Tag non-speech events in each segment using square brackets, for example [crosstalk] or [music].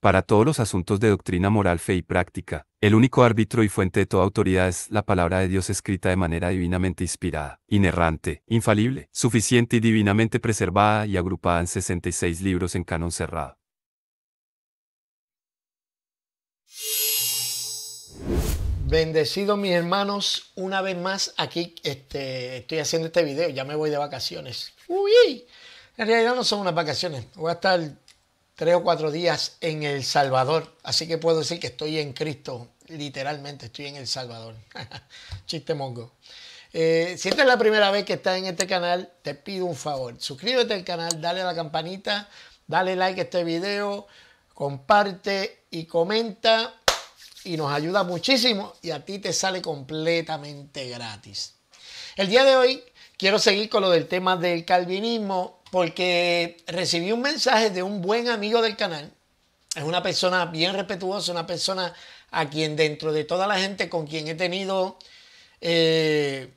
Para todos los asuntos de doctrina moral, fe y práctica, el único árbitro y fuente de toda autoridad es la palabra de Dios escrita de manera divinamente inspirada, inerrante, infalible, suficiente y divinamente preservada y agrupada en 66 libros en canon cerrado. Bendecidos mis hermanos, una vez más aquí este, estoy haciendo este video, ya me voy de vacaciones. Uy, en realidad no son unas vacaciones, voy a estar tres o cuatro días en El Salvador. Así que puedo decir que estoy en Cristo, literalmente estoy en El Salvador. [laughs] Chiste mongo. Eh, si esta es la primera vez que estás en este canal, te pido un favor. Suscríbete al canal, dale a la campanita, dale like a este video, comparte y comenta. Y nos ayuda muchísimo y a ti te sale completamente gratis. El día de hoy quiero seguir con lo del tema del calvinismo porque recibí un mensaje de un buen amigo del canal. Es una persona bien respetuosa, una persona a quien dentro de toda la gente con quien he tenido eh,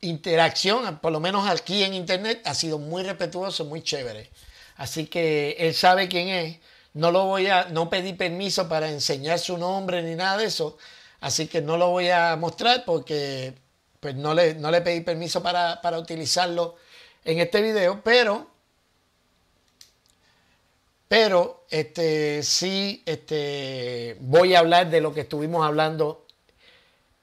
interacción, por lo menos aquí en internet, ha sido muy respetuoso, muy chévere. Así que él sabe quién es. No lo voy a, no pedí permiso para enseñar su nombre ni nada de eso. Así que no lo voy a mostrar porque pues no le, no le pedí permiso para, para utilizarlo en este video, pero, pero, este, sí, este, voy a hablar de lo que estuvimos hablando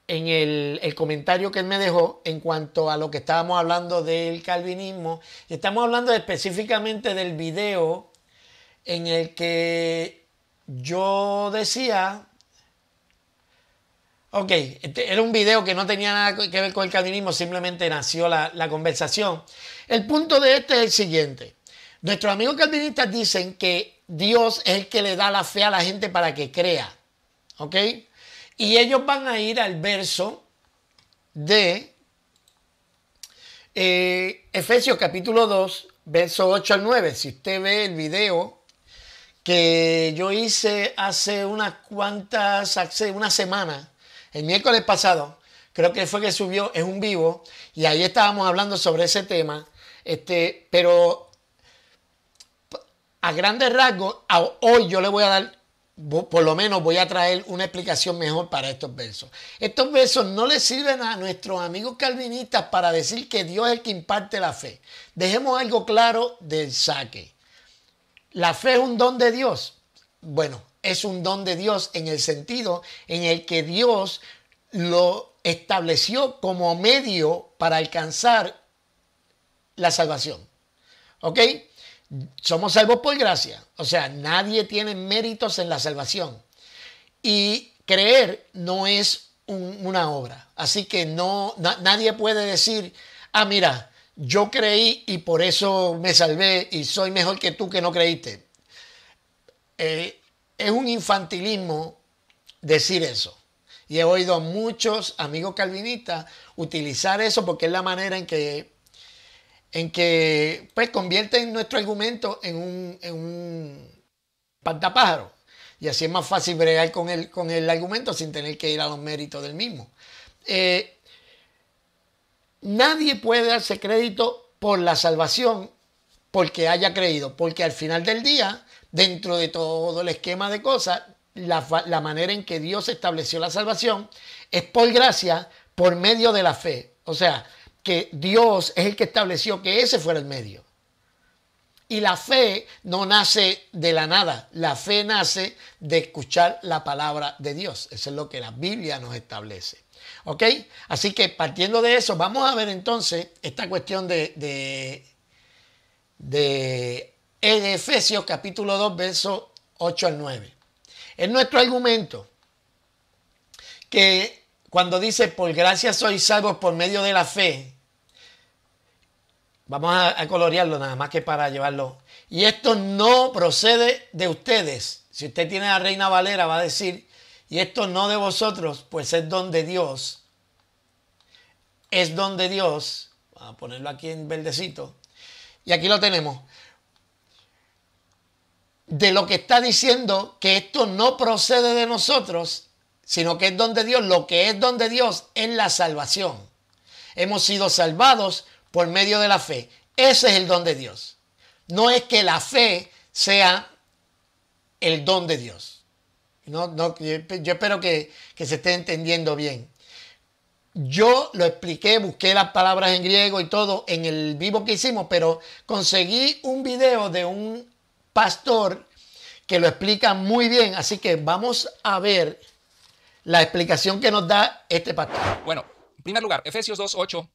en el, el, comentario que él me dejó en cuanto a lo que estábamos hablando del calvinismo. y Estamos hablando específicamente del video en el que yo decía Ok, este era un video que no tenía nada que ver con el calvinismo, simplemente nació la, conversación. El punto de este es el siguiente. Nuestros amigos calvinistas dicen que Dios es el que le da la fe a la gente para que crea. ¿Ok? Y ellos van a ir al verso de eh, Efesios capítulo 2, verso 8 al 9. Si usted ve el video que yo hice hace unas cuantas, hace una semana, el miércoles pasado, creo que fue que subió, en un vivo, y ahí estábamos hablando sobre ese tema, este, pero a grandes rasgos, hoy yo le voy a dar, por lo menos voy a traer una explicación mejor para estos versos. Estos versos no le sirven a nuestros amigos calvinistas para decir que Dios es el que imparte la fe. Dejemos algo claro del saque. La fe es un don de Dios. Bueno, es un don de Dios en el sentido en el que Dios lo estableció como medio para alcanzar la salvación. ¿Ok? Somos salvos por gracia. O sea, nadie tiene méritos en la salvación. Y creer no es una obra. Así que no, nadie puede decir, ah, mira, yo creí y por eso me salvé y soy mejor que tú que no creíste. Eh, es un infantilismo decir eso. Y he oído a muchos amigos calvinistas utilizar eso porque es la manera en que, en que pues, convierten nuestro argumento en un, pantapájaro. Y así es más fácil bregar con el, con el argumento sin tener que ir a los méritos del mismo. Eh, nadie puede darse crédito por la salvación porque haya creído, porque al final del día dentro de todo el esquema de cosas, la, manera en que Dios estableció la salvación es por gracia, por medio de la fe. O sea, que Dios es el que estableció que ese fuera el medio. Y la fe no nace de la nada, la fe nace de escuchar la palabra de Dios. Eso es lo que la Biblia nos establece. ¿Ok? Así que partiendo de eso, vamos a ver entonces esta cuestión de, de en Efesios capítulo 2, versos 8 al 9. Es nuestro argumento que cuando dice, por gracia sois salvos por medio de la fe, vamos a, colorearlo nada más que para llevarlo. Y esto no procede de ustedes. Si usted tiene a la Reina Valera, va a decir, y esto no de vosotros, pues es donde Dios. Es donde Dios. Vamos a ponerlo aquí en verdecito. Y aquí lo tenemos de lo que está diciendo que esto no procede de nosotros, sino que es don de Dios. Lo que es don de Dios es la salvación. Hemos sido salvados por medio de la fe. Ese es el don de Dios. No es que la fe sea el don de Dios. yo espero que, que se esté entendiendo bien. Yo lo expliqué, busqué las palabras en griego y todo en el vivo que hicimos, pero conseguí un video de un pastor que lo explica muy bien. Así que vamos a ver la explicación que nos da este pastor. Bueno, en primer lugar, Efesios 2, 8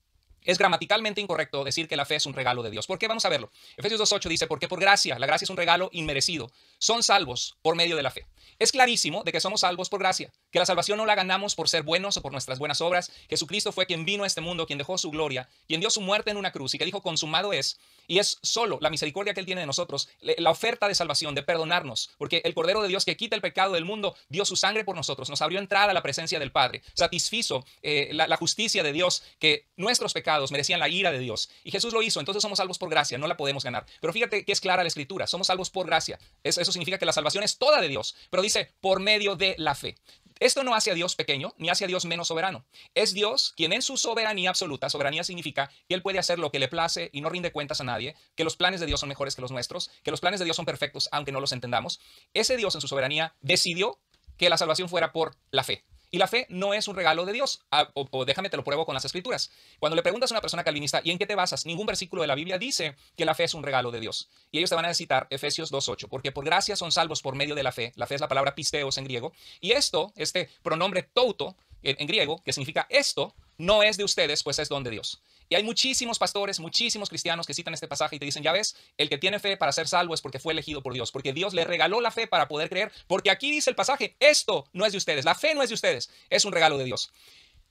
es gramaticalmente incorrecto decir que la fe es un regalo de Dios. ¿Por qué? Vamos a verlo. Efesios 2.8 dice, porque por gracia, la gracia es un regalo inmerecido. Son salvos por medio de la fe. Es clarísimo de que somos salvos por gracia, que la salvación no la ganamos por ser buenos o por nuestras buenas obras. Jesucristo fue quien vino a este mundo, quien dejó su gloria, quien dio su muerte en una cruz y que dijo, consumado es. Y es solo la misericordia que Él tiene de nosotros, la oferta de salvación, de perdonarnos, porque el Cordero de Dios que quita el pecado del mundo dio su sangre por nosotros, nos abrió entrada a la presencia del Padre, satisfizo eh, la justicia de Dios que nuestros pecados merecían la ira de Dios. Y Jesús lo hizo, entonces somos salvos por gracia, no la podemos ganar. Pero fíjate que es clara la escritura, somos salvos por gracia. Eso, eso significa que la salvación es toda de Dios, pero dice por medio de la fe. Esto no hace a Dios pequeño ni hace a Dios menos soberano. Es Dios quien en su soberanía absoluta, soberanía significa que Él puede hacer lo que le place y no rinde cuentas a nadie, que los planes de Dios son mejores que los nuestros, que los planes de Dios son perfectos aunque no los entendamos. Ese Dios en su soberanía decidió que la salvación fuera por la fe. Y la fe no es un regalo de Dios. Ah, o, déjame te lo pruebo con las escrituras. Cuando le preguntas a una persona calvinista, ¿y en qué te basas? Ningún versículo de la Biblia dice que la fe es un regalo de Dios. Y ellos te van a citar Efesios 2.8, porque por gracia son salvos por medio de la fe. La fe es la palabra pisteos en griego. Y esto, este pronombre touto en, en griego, que significa esto, no es de ustedes, pues es don de Dios. Y hay muchísimos pastores, muchísimos cristianos que citan este pasaje y te dicen, ya ves, el que tiene fe para ser salvo es porque fue elegido por Dios, porque Dios le regaló la fe para poder creer, porque aquí dice el pasaje, esto no es de ustedes, la fe no es de ustedes, es un regalo de Dios.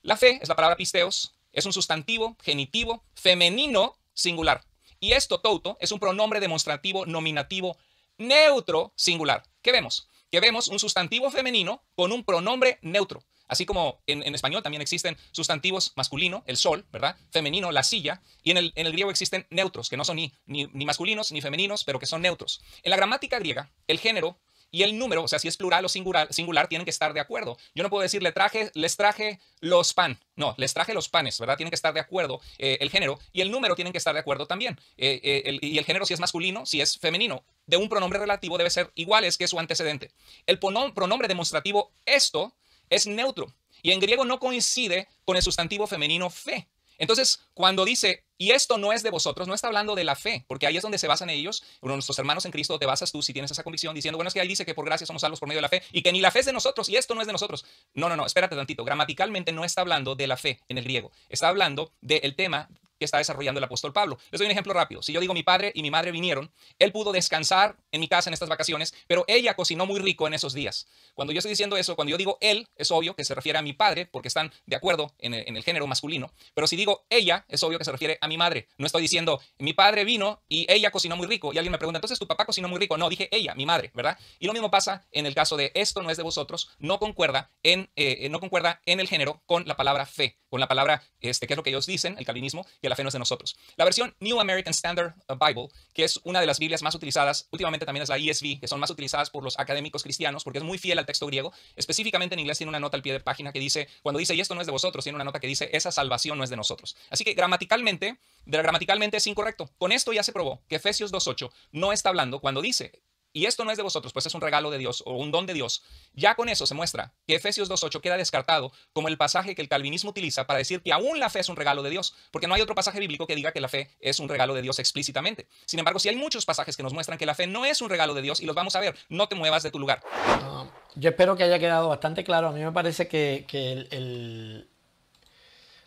La fe es la palabra pisteos, es un sustantivo, genitivo, femenino, singular. Y esto, touto, es un pronombre demostrativo nominativo, neutro, singular. ¿Qué vemos? Que vemos un sustantivo femenino con un pronombre neutro. Así como en, español también existen sustantivos masculino, el sol, ¿verdad? Femenino, la silla. Y en el, griego existen neutros, que no son ni, ni, masculinos ni femeninos, pero que son neutros. En la gramática griega, el género y el número, o sea, si es plural o singular, singular tienen que estar de acuerdo. Yo no puedo decir, traje, les traje los pan. No, les traje los panes, ¿verdad? Tienen que estar de acuerdo eh, el género y el número tienen que estar de acuerdo también. Eh, eh, y el género si es masculino, si es femenino, de un pronombre relativo debe ser iguales que su antecedente. El pronombre demostrativo esto es neutro y en griego no coincide con el sustantivo femenino fe. Entonces, cuando dice, y esto no es de vosotros, no está hablando de la fe, porque ahí es donde se basan ellos, Uno de nuestros hermanos en Cristo, te basas tú si tienes esa convicción, diciendo, bueno, es que ahí dice que por gracia somos salvos por medio de la fe, y que ni la fe es de nosotros, y esto no es de nosotros. No, no, no, espérate tantito, gramaticalmente no está hablando de la fe en el griego, está hablando del tema está desarrollando el apóstol Pablo. Les doy un ejemplo rápido. Si yo digo mi padre y mi madre vinieron, él pudo descansar en mi casa en estas vacaciones, pero ella cocinó muy rico en esos días. Cuando yo estoy diciendo eso, cuando yo digo él, es obvio que se refiere a mi padre porque están de acuerdo en el, género masculino. Pero si digo ella, es obvio que se refiere a mi madre. No estoy diciendo mi padre vino y ella cocinó muy rico. Y alguien me pregunta, entonces tu papá cocinó muy rico. No, dije ella, mi madre, ¿verdad? Y lo mismo pasa en el caso de esto no es de vosotros, no concuerda en, eh, eh, no concuerda en el género con la palabra fe con la palabra, este, que es lo que ellos dicen, el calvinismo, que la fe no es de nosotros. La versión New American Standard uh, Bible, que es una de las Biblias más utilizadas, últimamente también es la ESV, que son más utilizadas por los académicos cristianos, porque es muy fiel al texto griego. Específicamente en inglés tiene una nota al pie de página que dice, cuando dice, y esto no es de vosotros, tiene una nota que dice, esa salvación no es de nosotros. Así que gramaticalmente, gramaticalmente es incorrecto. Con esto ya se probó que Efesios 2.8 no está hablando cuando dice, y esto no es de vosotros, pues es un regalo de Dios o un don de Dios. Ya con eso se muestra que Efesios 2.8 queda descartado como el pasaje que el calvinismo utiliza para decir que aún la fe es un regalo de Dios, porque no hay otro pasaje bíblico que diga que la fe es un regalo de Dios explícitamente. Sin embargo, sí hay muchos pasajes que nos muestran que la fe no es un regalo de Dios y los vamos a ver. No te muevas de tu lugar. Ah, yo espero que haya quedado bastante claro. A mí me parece que, el,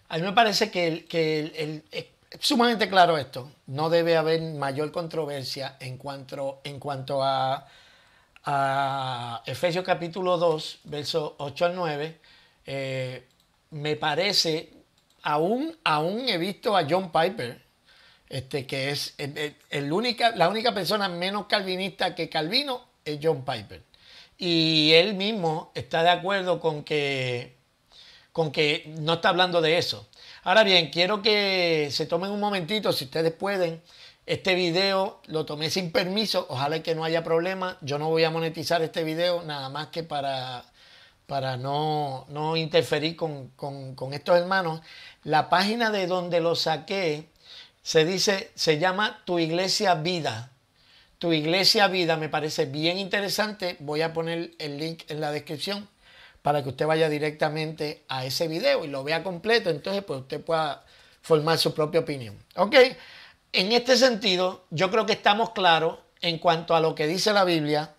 A mí me parece que, el sumamente claro esto. No debe haber mayor controversia en cuanto, en cuanto a, Efesios capítulo 2, ...verso 8 al 9. Eh, me parece, aún, aún he visto a John Piper, este, que es única, la única persona menos calvinista que Calvino es John Piper. Y él mismo está de acuerdo con que, con que no está hablando de eso. Ahora bien, quiero que se tomen un momentito, si ustedes pueden. Este video lo tomé sin permiso, ojalá que no haya problema. Yo no voy a monetizar este video nada más que para, para no, no interferir con, estos hermanos. La página de donde lo saqué se dice, se llama Tu Iglesia Vida. Tu Iglesia Vida me parece bien interesante. Voy a poner el link en la descripción para que usted vaya directamente a ese video y lo vea completo, entonces pues usted pueda formar su propia opinión. ¿Ok? En este sentido, yo creo que estamos claros en cuanto a lo que dice la Biblia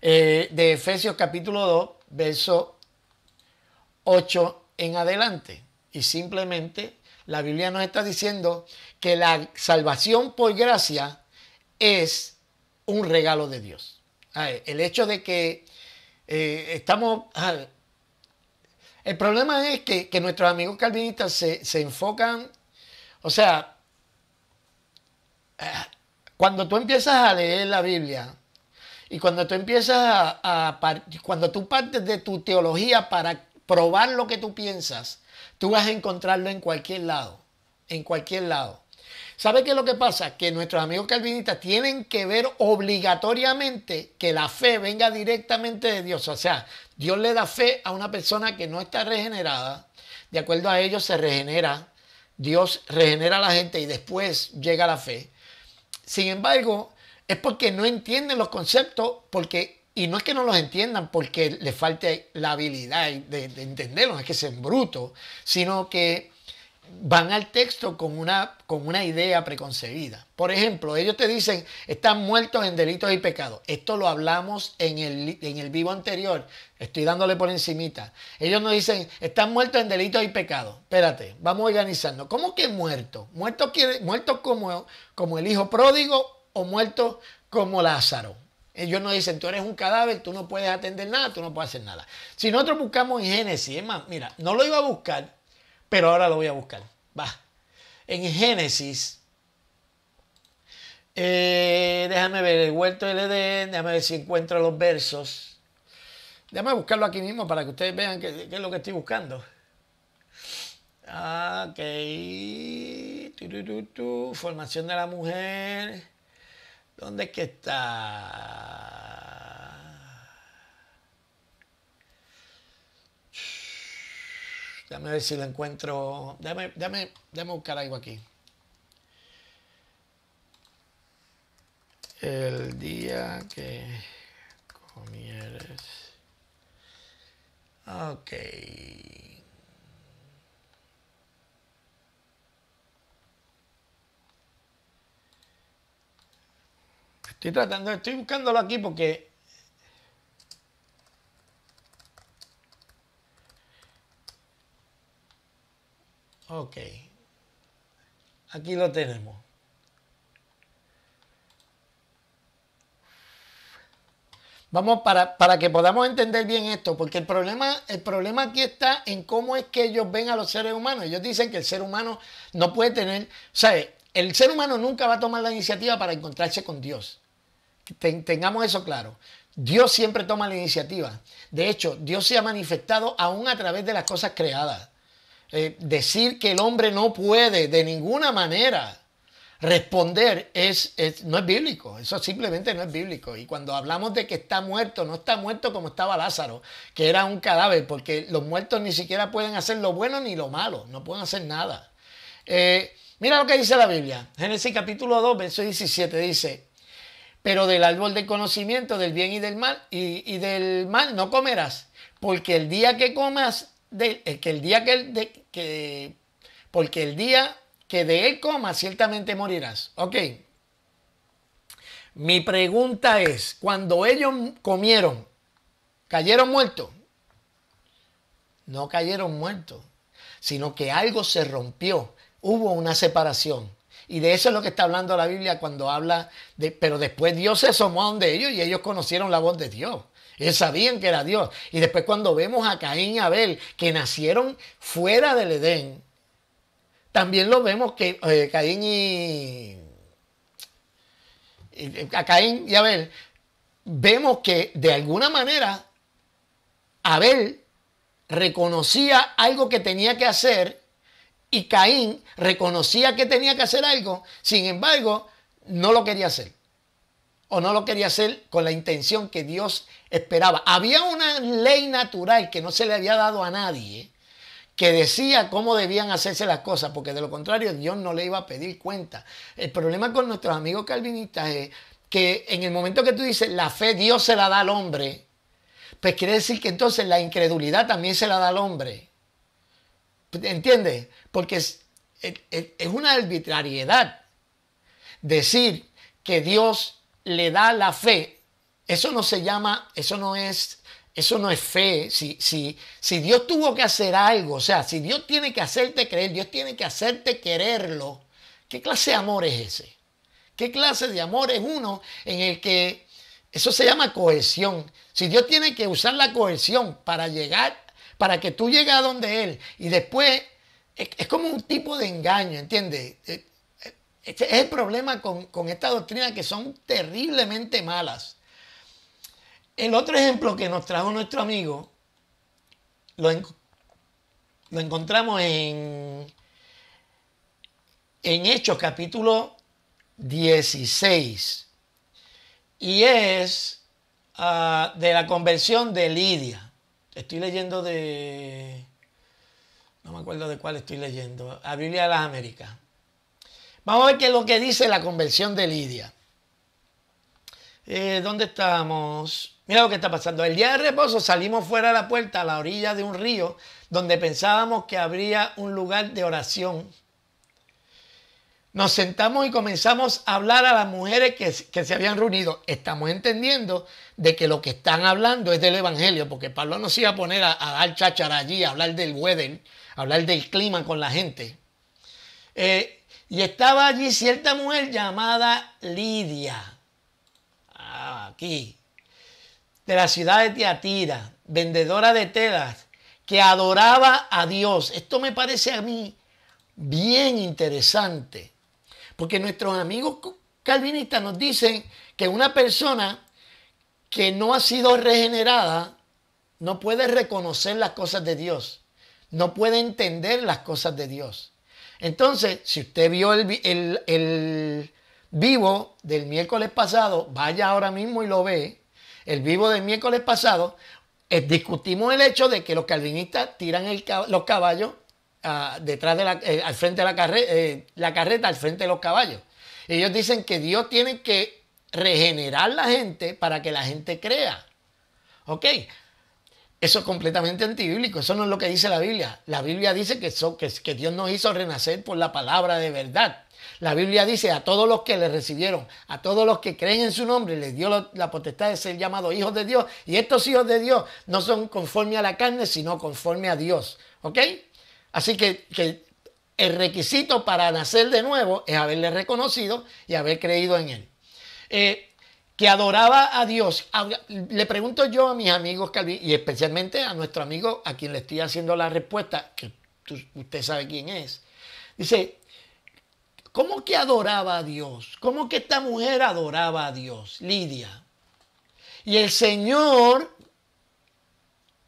eh, de Efesios capítulo 2, verso 8 en adelante. Y simplemente la Biblia nos está diciendo que la salvación por gracia es un regalo de Dios. El hecho de que eh, estamos el problema es que, nuestros amigos calvinistas se, enfocan, o sea, eh, cuando tú empiezas a leer la Biblia y cuando tú empiezas a, a cuando tú partes de tu teología para probar lo que tú piensas, tú vas a encontrarlo en cualquier lado, en cualquier lado. ¿Sabe qué es lo que pasa? Que nuestros amigos calvinistas tienen que ver obligatoriamente que la fe venga directamente de Dios. O sea, Dios le da fe a una persona que no está regenerada. De acuerdo a ellos se regenera. Dios regenera a la gente y después llega la fe. Sin embargo, es porque no entienden los conceptos, porque y no es que no los entiendan porque les falte la habilidad de, de entenderlos, es que sean brutos, sino que van al texto con una, con una idea preconcebida. Por ejemplo, ellos te dicen, están muertos en delitos y pecados. Esto lo hablamos en el, vivo anterior. Estoy dándole por encimita. Ellos nos dicen, están muertos en delitos y pecados. Espérate, vamos organizando. ¿Cómo que muerto? ¿Muertos muerto como, como el hijo pródigo o muertos como Lázaro? Ellos nos dicen, tú eres un cadáver, tú no puedes atender nada, tú no puedes hacer nada. Si nosotros buscamos en Génesis, es más, mira, no lo iba a buscar pero ahora lo voy a buscar. Va. En Génesis. Eh, déjame ver el vuelto del Edén. Déjame ver si encuentro los versos. Déjame buscarlo aquí mismo para que ustedes vean qué, es lo que estoy buscando. Ok. Tu, Formación de la mujer. ¿Dónde es que está? Déjame ver si lo encuentro. Déjame, déjame, déjame buscar algo aquí. El día que comieres. Ok. Estoy tratando, estoy buscándolo aquí porque Ok. Aquí lo tenemos. Vamos para, que podamos entender bien esto, porque el problema, el problema aquí está en cómo es que ellos ven a los seres humanos. Ellos dicen que el ser humano no puede tener, O sea, El ser humano nunca va a tomar la iniciativa para encontrarse con Dios. tengamos eso claro. Dios siempre toma la iniciativa. De hecho, Dios se ha manifestado aún a través de las cosas creadas. Eh, decir que el hombre no puede de ninguna manera responder es, no es bíblico, eso simplemente no es bíblico. Y cuando hablamos de que está muerto, no está muerto como estaba Lázaro, que era un cadáver, porque los muertos ni siquiera pueden hacer lo bueno ni lo malo, no pueden hacer nada. Eh, mira lo que dice la Biblia, Génesis capítulo 2, verso 17, dice, pero del árbol del conocimiento del bien y del mal, y del mal no comerás, porque el día que comas eh, que el día que, de, que, porque el día que de él coma, ciertamente morirás. Ok. Mi pregunta es, cuando ellos comieron, ¿cayeron muertos? No cayeron muertos, sino que algo se rompió. Hubo una separación. Y de eso es lo que está hablando la Biblia cuando habla de, pero después Dios se asomó a donde ellos y ellos conocieron la voz de Dios. Ellos sabían que era Dios. Y después cuando vemos a Caín y Abel, que nacieron fuera del Edén, también lo vemos que eh, Caín y... Eh, a Caín y Abel, vemos que de alguna manera Abel reconocía algo que tenía que hacer y Caín reconocía que tenía que hacer algo, sin embargo, no lo quería hacer o no lo quería hacer con la intención que Dios esperaba. Había una ley natural que no se le había dado a nadie que decía cómo debían hacerse las cosas, porque de lo contrario Dios no le iba a pedir cuenta. El problema con nuestros amigos calvinistas es que en el momento que tú dices la fe Dios se la da al hombre, pues quiere decir que entonces la incredulidad también se la da al hombre. ¿Entiendes? Porque es, es, es una arbitrariedad decir que Dios le da la fe, eso no se llama, eso no es, eso no es fe. Si, si, si Dios tuvo que hacer algo, o sea, si Dios tiene que hacerte creer, Dios tiene que hacerte quererlo, ¿qué clase de amor es ese? ¿Qué clase de amor es uno en el que eso se llama cohesión? Si Dios tiene que usar la cohesión para llegar, para que tú llegues a donde Él y después es, como un tipo de engaño, ¿entiendes? Eh, este es el problema con, con esta doctrina que son terriblemente malas. El otro ejemplo que nos trajo nuestro amigo lo, encontramos en, en Hechos capítulo 16 y es ah, de la conversión de Lidia. Estoy leyendo de... No me acuerdo de cuál estoy leyendo. La Biblia de las Américas. Vamos a ver qué es lo que dice la conversión de Lidia. Eh, ¿Dónde estamos? Mira lo que está pasando. El día de reposo salimos fuera de la puerta a la orilla de un río donde pensábamos que habría un lugar de oración. Nos sentamos y comenzamos a hablar a las mujeres que, se habían reunido. Estamos entendiendo de que lo que están hablando es del Evangelio, porque Pablo no se iba a poner a, dar cháchara allí, a hablar del weather, a hablar del clima con la gente. Eh, y estaba allí cierta mujer llamada Lidia, ah, aquí, de la ciudad de Tiatira, vendedora de telas, que adoraba a Dios. Esto me parece a mí bien interesante, porque nuestros amigos calvinistas nos dicen que una persona que no ha sido regenerada no puede reconocer las cosas de Dios, no puede entender las cosas de Dios. Entonces, si usted vio el, vivo del miércoles pasado, vaya ahora mismo y lo ve. El vivo del miércoles pasado, eh, discutimos el hecho de que los calvinistas tiran el, los caballos ah, detrás de la, eh, al frente de la, eh, la carreta, al frente de los caballos. Ellos dicen que Dios tiene que regenerar la gente para que la gente crea. ¿Ok? Eso es completamente antibíblico, eso no es lo que dice la Biblia. La Biblia dice que, que, Dios nos hizo renacer por la palabra de verdad. La Biblia dice a todos los que le recibieron, a todos los que creen en su nombre, les dio la, potestad de ser llamados hijos de Dios. Y estos hijos de Dios no son conforme a la carne, sino conforme a Dios. ¿Ok? Así que, el requisito para nacer de nuevo es haberle reconocido y haber creído en Él. Eh, que adoraba a Dios. Le pregunto yo a mis amigos y especialmente a nuestro amigo a quien le estoy haciendo la respuesta, que usted sabe quién es. Dice, ¿cómo que adoraba a Dios? ¿Cómo que esta mujer adoraba a Dios? Lidia. Y el Señor,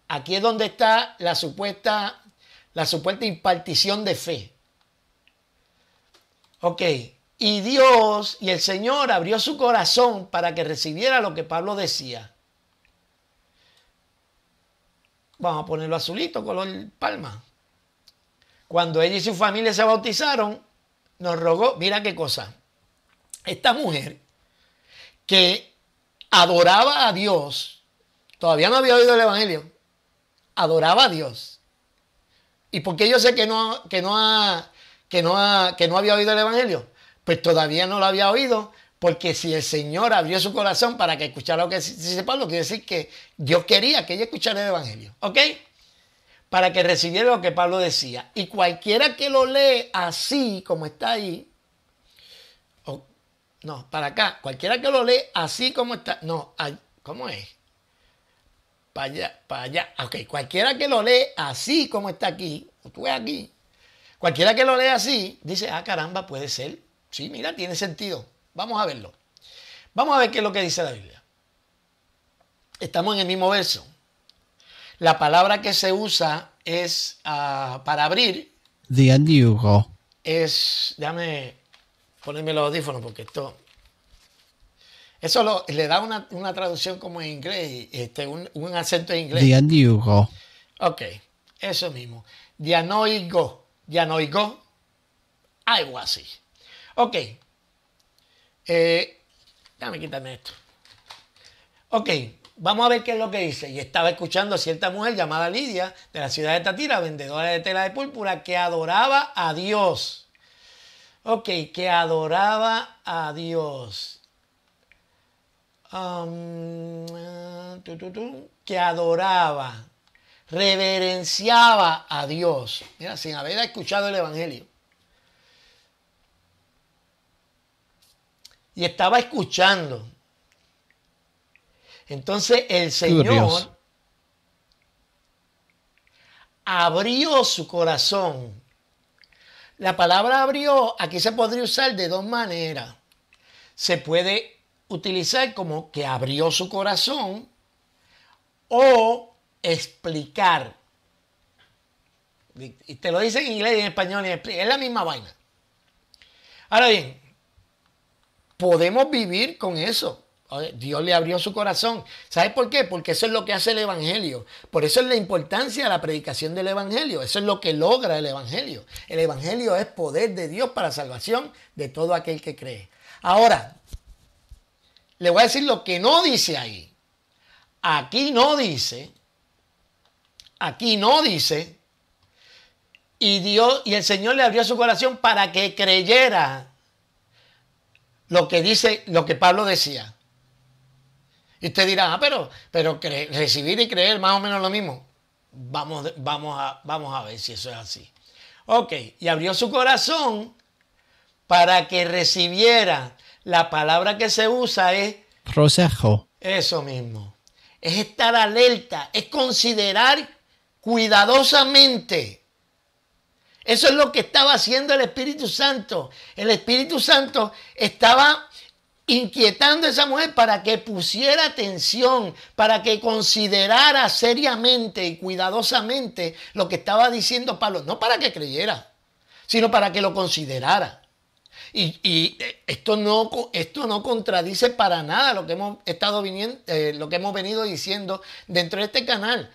aquí es donde está la supuesta, la supuesta impartición de fe. Ok, y Dios y el Señor abrió su corazón para que recibiera lo que Pablo decía. Vamos a ponerlo azulito, color palma. Cuando ella y su familia se bautizaron, nos rogó, mira qué cosa, esta mujer que adoraba a Dios, todavía no había oído el Evangelio, adoraba a Dios. ¿Y por qué yo sé que no, que no, que no, que no había oído el Evangelio? pues todavía no lo había oído, porque si el Señor abrió su corazón para que escuchara lo que dice Pablo, quiere decir que yo quería que ella escuchara el Evangelio, ¿ok? Para que recibiera lo que Pablo decía. Y cualquiera que lo lee así, como está ahí, no, para acá, cualquiera que lo lee así como está, no, ¿cómo es? Para allá, para allá, ok, cualquiera que lo lee así como está aquí, tú ves aquí, cualquiera que lo lee así, dice, ah caramba, puede ser Sí, mira, tiene sentido. Vamos a verlo. Vamos a ver qué es lo que dice la Biblia. Estamos en el mismo verso. La palabra que se usa es ah, para abrir. The Es, déjame ponerme los audífonos porque esto. Eso le da una, traducción como en inglés, este, un, acento en inglés. The Ok, eso mismo. Dianoigo, dianoigo, algo así. Ok. Eh, déjame quitarme esto. Ok, vamos a ver qué es lo que dice. Y estaba escuchando a cierta mujer llamada Lidia, de la ciudad de Tatira, vendedora de tela de púrpura, que adoraba a Dios. Ok, que adoraba a Dios. Um, que adoraba, reverenciaba a Dios. Mira, sin haber escuchado el Evangelio. y estaba escuchando. Entonces el Señor abrió su corazón. La palabra abrió aquí se podría usar de dos maneras. Se puede utilizar como que abrió su corazón o explicar. Y te lo dicen en inglés y en español, es la misma vaina. Ahora bien, podemos vivir con eso. Dios le abrió su corazón. ¿Sabes por qué? Porque eso es lo que hace el Evangelio. Por eso es la importancia de la predicación del Evangelio. Eso es lo que logra el Evangelio. El Evangelio es poder de Dios para salvación de todo aquel que cree. Ahora, le voy a decir lo que no dice ahí. Aquí no dice, aquí no dice, y Dios y el Señor le abrió su corazón para que creyera lo que dice, lo que Pablo decía. Y usted dirá, ah, pero, pero recibir y creer más o menos lo mismo. Vamos, vamos, a, vamos a ver si eso es así. Ok, y abrió su corazón para que recibiera. La palabra que se usa es... Rosejo. Eso mismo. Es estar alerta, es considerar cuidadosamente eso es lo que estaba haciendo el Espíritu Santo. El Espíritu Santo estaba inquietando a esa mujer para que pusiera atención, para que considerara seriamente y cuidadosamente lo que estaba diciendo Pablo, no para que creyera, sino para que lo considerara. Y, eh, esto, no, esto no contradice para nada lo que hemos estado viniendo, eh, lo que hemos venido diciendo dentro de este canal.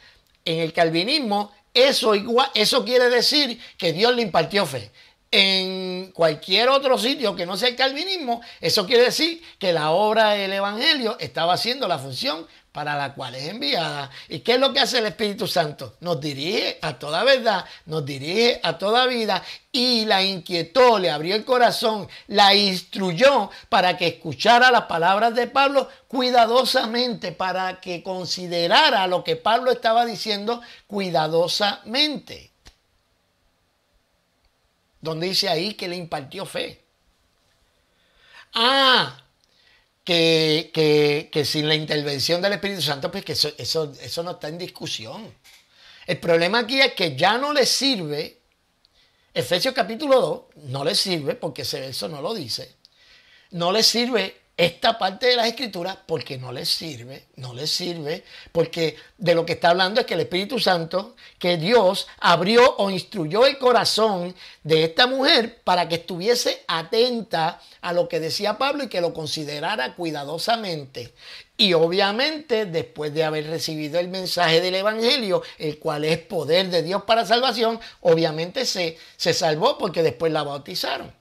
En el calvinismo eso, igual, eso quiere decir que Dios le impartió fe. En cualquier otro sitio que no sea el calvinismo, eso quiere decir que la obra del Evangelio estaba haciendo la función para la cual es enviada. ¿Y qué es lo que hace el Espíritu Santo? Nos dirige a toda verdad, nos dirige a toda vida y la inquietó, le abrió el corazón, la instruyó para que escuchara las palabras de Pablo cuidadosamente, para que considerara lo que Pablo estaba diciendo cuidadosamente. Donde dice ahí que le impartió fe. Ah, que, sin la intervención del Espíritu Santo, pues que eso, eso, eso no está en discusión. El problema aquí es que ya no le sirve, Efesios capítulo 2, no le sirve porque ese verso no lo dice, no le sirve esta parte de las escrituras porque no les sirve, no les sirve, porque de lo que está hablando es que el Espíritu Santo, que Dios abrió o instruyó el corazón de esta mujer para que estuviese atenta a lo que decía Pablo y que lo considerara cuidadosamente. Y obviamente después de haber recibido el mensaje del Evangelio, el cual es poder de Dios para salvación, obviamente se, se salvó porque después la bautizaron.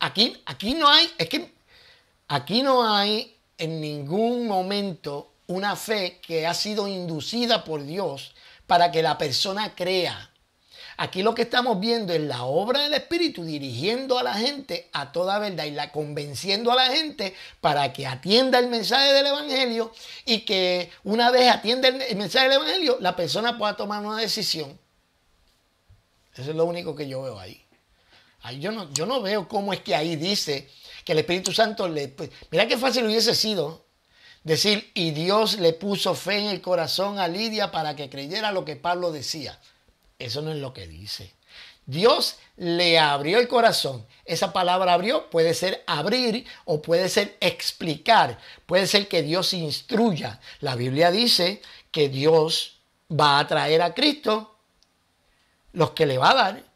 Aquí, aquí no hay, es que aquí no hay en ningún momento una fe que ha sido inducida por Dios para que la persona crea. Aquí lo que estamos viendo es la obra del Espíritu dirigiendo a la gente a toda verdad y la convenciendo a la gente para que atienda el mensaje del Evangelio y que una vez atienda el mensaje del Evangelio, la persona pueda tomar una decisión. Eso es lo único que yo veo ahí yo no, yo no veo cómo es que ahí dice que el Espíritu Santo le... Pues, mira qué fácil hubiese sido decir, y Dios le puso fe en el corazón a Lidia para que creyera lo que Pablo decía. Eso no es lo que dice. Dios le abrió el corazón. Esa palabra abrió puede ser abrir o puede ser explicar. Puede ser que Dios instruya. La Biblia dice que Dios va a traer a Cristo los que le va a dar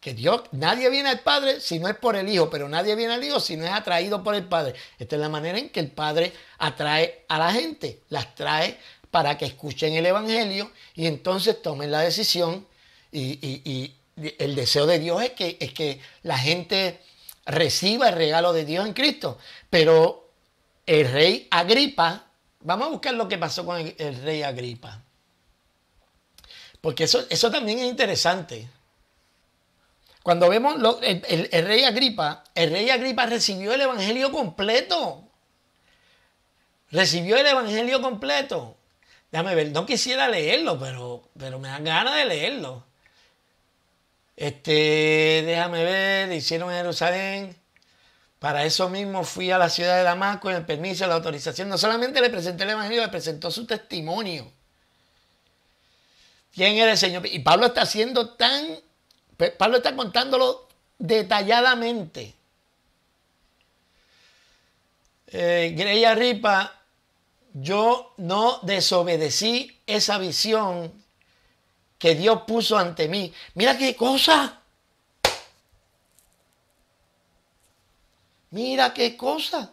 que Dios, nadie viene al Padre si no es por el Hijo, pero nadie viene al Hijo si no es atraído por el Padre. Esta es la manera en que el Padre atrae a la gente, las trae para que escuchen el Evangelio y entonces tomen la decisión. Y, el deseo de Dios es que, es que la gente reciba el regalo de Dios en Cristo. Pero el rey Agripa, vamos a buscar lo que pasó con el, rey Agripa. Porque eso, eso también es interesante. Cuando vemos el, rey Agripa, el rey Agripa recibió el Evangelio completo. Recibió el Evangelio completo. Déjame ver, no quisiera leerlo, pero, pero me dan ganas de leerlo. Este, déjame ver, hicieron en Jerusalén. Para eso mismo fui a la ciudad de Damasco en el permiso, la autorización. No solamente le presenté el Evangelio, le presentó su testimonio. ¿Quién era el Señor? Y Pablo está haciendo tan Pablo está contándolo detalladamente. Eh, Greya Ripa, yo no desobedecí esa visión que Dios puso ante mí. Mira qué cosa. Mira qué cosa.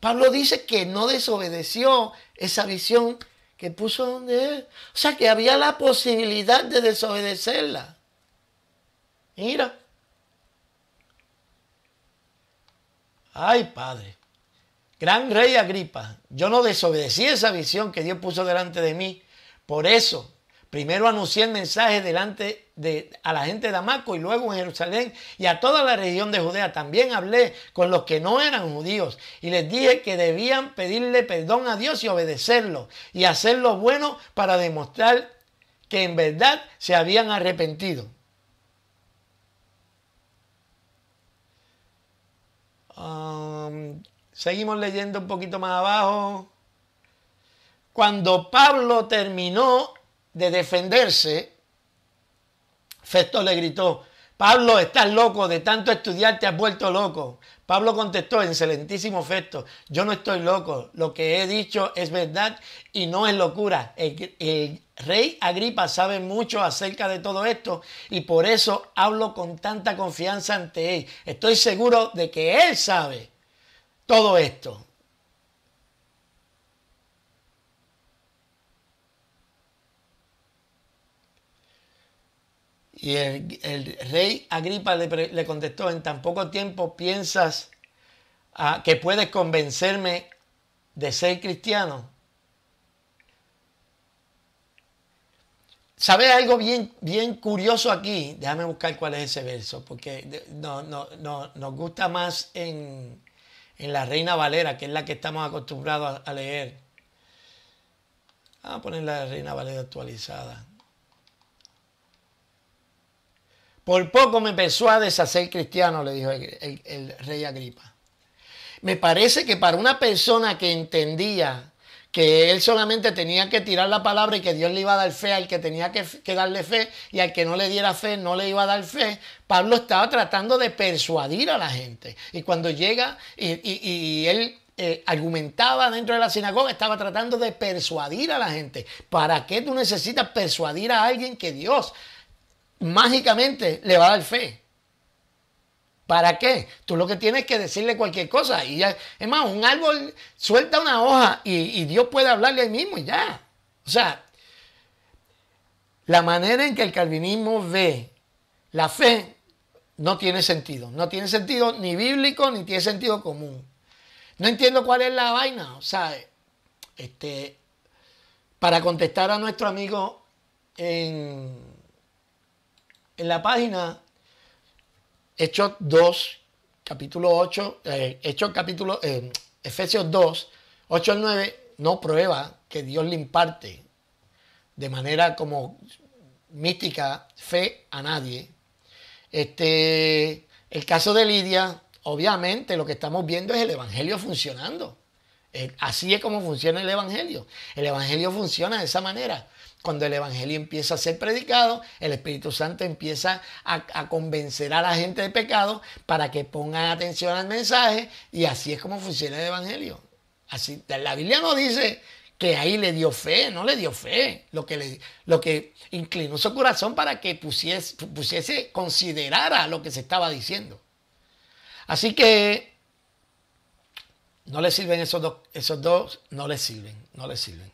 Pablo dice que no desobedeció esa visión que puso donde él. O sea que había la posibilidad de desobedecerla. Mira. Ay, Padre. Gran rey Agripa, yo no desobedecí esa visión que Dios puso delante de mí. Por eso, primero anuncié el mensaje delante de, a la gente de Damasco y luego en Jerusalén y a toda la región de Judea. También hablé con los que no eran judíos y les dije que debían pedirle perdón a Dios y obedecerlo y hacer lo bueno para demostrar que en verdad se habían arrepentido. seguimos leyendo un poquito más abajo. Cuando Pablo terminó de defenderse, Festo le gritó, Pablo, estás loco, de tanto estudiar te has vuelto loco. Pablo contestó, excelentísimo Festo, yo no estoy loco, lo que he dicho es verdad y no es locura. El, el, rey Agripa sabe mucho acerca de todo esto y por eso hablo con tanta confianza ante él. Estoy seguro de que él sabe todo esto. Y el, rey Agripa le, contestó, en tan poco tiempo piensas ah, que puedes convencerme de ser cristiano. ¿Sabes algo bien, bien curioso aquí? Déjame buscar cuál es ese verso, porque nos gusta más en, la Reina Valera, que es la que estamos acostumbrados a leer. Vamos a poner la Reina Valera actualizada. Por poco me persuades a ser cristiano, le dijo el, rey Agripa. Me parece que para una persona que entendía que él solamente tenía que tirar la palabra y que Dios le iba a dar fe al que tenía que, darle fe y al que no le diera fe no le iba a dar fe. Pablo estaba tratando de persuadir a la gente. Y cuando llega y, él eh, argumentaba dentro de la sinagoga, estaba tratando de persuadir a la gente. ¿Para qué tú necesitas persuadir a alguien que Dios mágicamente le va a dar fe. ¿Para qué? Tú lo que tienes que decirle cualquier cosa. Y ya, es más, un árbol suelta una hoja y, y Dios puede hablarle ahí mismo y ya. O sea, la manera en que el calvinismo ve la fe no tiene sentido. No tiene sentido ni bíblico ni tiene sentido común. No entiendo cuál es la vaina. O sea, este, para contestar a nuestro amigo en, en la página Hechos 2, capítulo 8, eh, Hechos capítulo, eh, Efesios 2, 8 al 9, no prueba que Dios le imparte de manera como mística fe a nadie. Este, el caso de Lidia, obviamente lo que estamos viendo es el Evangelio funcionando. Eh, así es como funciona el Evangelio. El Evangelio funciona de esa manera cuando el Evangelio empieza a ser predicado, el Espíritu Santo empieza a, convencer a la gente de pecado para que pongan atención al mensaje y así es como funciona el Evangelio. Así, la Biblia no dice que ahí le dio fe, no le dio fe, lo que, lo que inclinó su corazón para que pusiese, pusiese, considerara lo que se estaba diciendo. Así que no le sirven esos dos, esos dos no le sirven, no le sirven.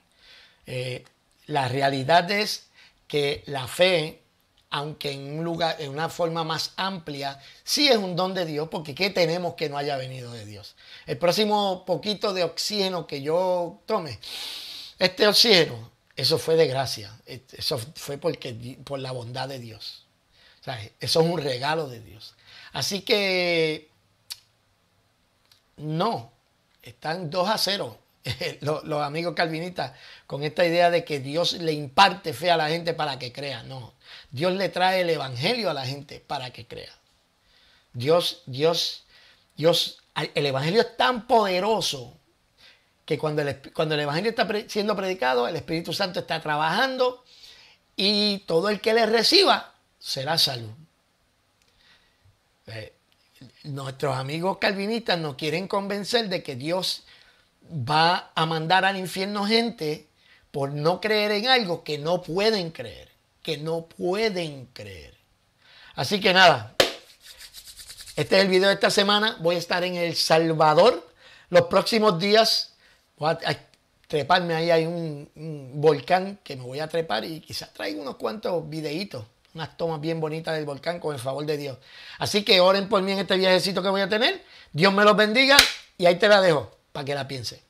Eh, la realidad es que la fe, aunque en lugar, en una forma más amplia, sí es un don de Dios, porque ¿qué tenemos que no haya venido de Dios? El próximo poquito de oxígeno que yo tome, este oxígeno, eso fue de gracia, eso fue porque, por la bondad de Dios. O sea, eso es un regalo de Dios. Así que, no, están dos a cero. [laughs] los, amigos calvinistas con esta idea de que Dios le imparte fe a la gente para que crea. No, Dios le trae el Evangelio a la gente para que crea. Dios, Dios, Dios, el Evangelio es tan poderoso que cuando el, cuando el Evangelio está siendo predicado, el Espíritu Santo está trabajando y todo el que le reciba será salud. Eh, nuestros amigos calvinistas nos quieren convencer de que Dios va a mandar al infierno gente por no creer en algo que no pueden creer, que no pueden creer. Así que nada, este es el video de esta semana. Voy a estar en El Salvador los próximos días. Voy a treparme ahí, hay un, volcán que me voy a trepar y quizás traigo unos cuantos videitos, unas tomas bien bonitas del volcán con el favor de Dios. Así que oren por mí en este viajecito que voy a tener. Dios me los bendiga y ahí te la dejo que la piense.